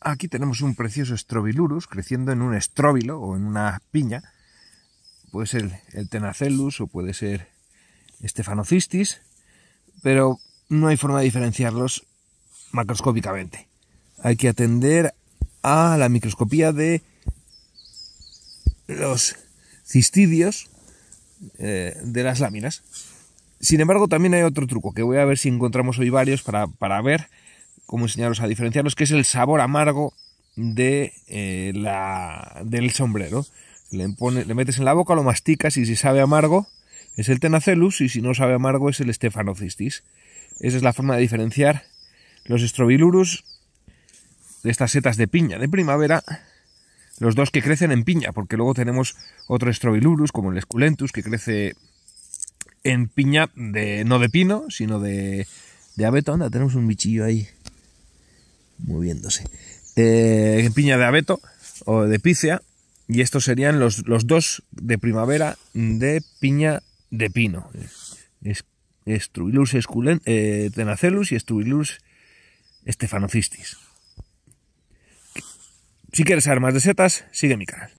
Aquí tenemos un precioso Strobilurus creciendo en un estróbilo o en una piña. Puede ser el Tenacellus o puede ser Stephanocystis, pero no hay forma de diferenciarlos macroscópicamente. Hay que atender a la microscopía de los cistidios eh, de las láminas. Sin embargo, también hay otro truco que voy a ver si encontramos hoy varios para, para ver cómo enseñaros a diferenciarlos, que es el sabor amargo de, eh, la, del sombrero. Le, le metes en la boca, lo masticas y si sabe amargo es el tenacelus y si no sabe amargo es el stefanocistis. Esa es la forma de diferenciar los estrobilurus de estas setas de piña de primavera, los dos que crecen en piña, porque luego tenemos otro estrobilurus como el esculentus que crece en piña de, no de pino, sino de, de abeto. Anda, tenemos un bichillo ahí moviéndose. Eh, piña de abeto o de picea, Y estos serían los, dos de primavera de piña de pino. Es, eh, tenacelus y Estruilus stefanocistis. Si quieres saber más de setas, sigue mi canal.